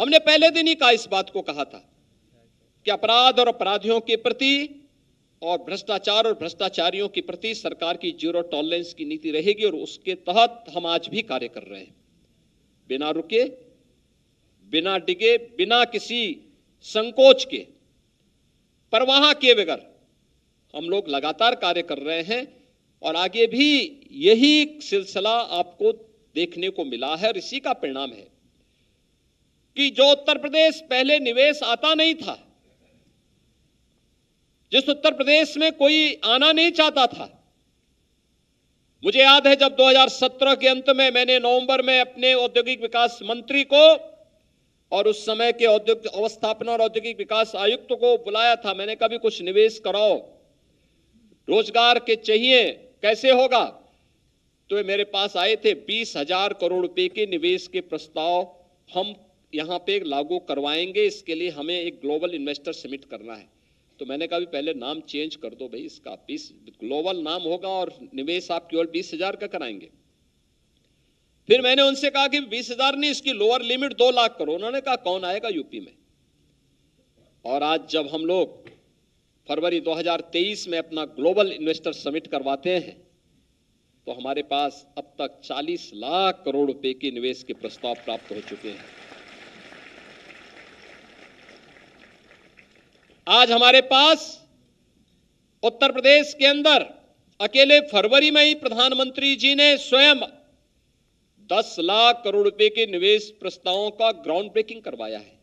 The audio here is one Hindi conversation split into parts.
हमने पहले दिन ही कहा इस बात को कहा था कि अपराध और अपराधियों के प्रति और भ्रष्टाचार और भ्रष्टाचारियों के प्रति सरकार की जीरो टॉलरेंस की नीति रहेगी और उसके तहत हम आज भी कार्य कर रहे हैं बिना रुके बिना डिगे बिना किसी संकोच के परवाह किए बगैर हम लोग लगातार कार्य कर रहे हैं और आगे भी यही सिलसिला आपको देखने को मिला है और इसी का परिणाम है कि जो उत्तर प्रदेश पहले निवेश आता नहीं था जिस उत्तर प्रदेश में कोई आना नहीं चाहता था मुझे याद है जब 2017 के अंत में मैंने नवंबर में अपने औद्योगिक विकास मंत्री को और उस समय के औद्योगिक अवस्थापना और औद्योगिक विकास आयुक्त को बुलाया था मैंने कभी कुछ निवेश कराओ रोजगार के चाहिए कैसे होगा तो मेरे पास आए थे बीस हजार करोड़ रुपए के निवेश के प्रस्ताव हम यहाँ पे लागू करवाएंगे इसके लिए हमें एक ग्लोबल इन्वेस्टर समिट करना है तो मैंने कहा भी पहले नाम चेंज कर दो भाई इसका बीस ग्लोबल नाम होगा और निवेश आप केवल बीस हजार का कराएंगे फिर मैंने उनसे कहा कि बीस हजार नहीं इसकी लोअर लिमिट दो लाख करो उन्होंने कहा कौन आएगा यूपी में और आज जब हम लोग फरवरी 2023 में अपना ग्लोबल इन्वेस्टर समिट करवाते हैं तो हमारे पास अब तक 40 लाख करोड़ रुपए के निवेश के प्रस्ताव प्राप्त हो चुके हैं आज हमारे पास उत्तर प्रदेश के अंदर अकेले फरवरी में ही प्रधानमंत्री जी ने स्वयं 10 लाख करोड़ रुपए के निवेश प्रस्तावों का ग्राउंड ब्रेकिंग करवाया है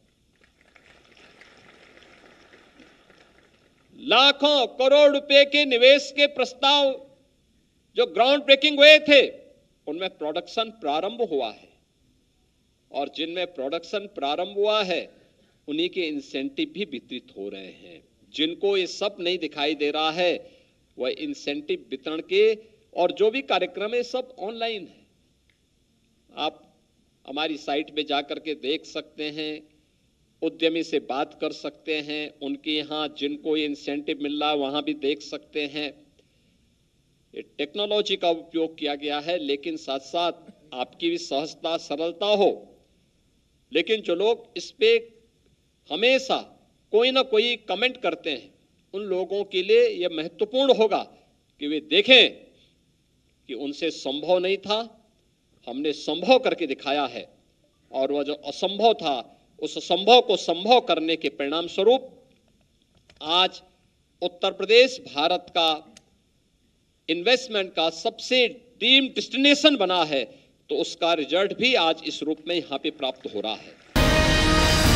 लाखों करोड़ रुपए के निवेश के प्रस्ताव जो ग्राउंड ब्रेकिंग हुए थे उनमें प्रोडक्शन प्रारंभ हुआ है और जिनमें प्रोडक्शन प्रारंभ हुआ है उन्हीं के इंसेंटिव भी वितरित हो रहे हैं जिनको ये सब नहीं दिखाई दे रहा है वह इंसेंटिव वितरण के और जो भी कार्यक्रम है सब ऑनलाइन है आप हमारी साइट पे जा के देख सकते हैं उद्यमी से बात कर सकते हैं उनके यहाँ जिनको ये इंसेंटिव मिल रहा है वहाँ भी देख सकते हैं ये टेक्नोलॉजी का उपयोग किया गया है लेकिन साथ साथ आपकी भी सहजता सरलता हो लेकिन जो लोग इस पर हमेशा कोई ना कोई कमेंट करते हैं उन लोगों के लिए यह महत्वपूर्ण होगा कि वे देखें कि उनसे संभव नहीं था हमने संभव करके दिखाया है और वह जो असंभव था उस असंभव को संभव करने के परिणाम स्वरूप आज उत्तर प्रदेश भारत का इन्वेस्टमेंट का सबसे डीम डिस्टिनेशन बना है तो उसका रिजल्ट भी आज इस रूप में यहाँ पे प्राप्त हो रहा है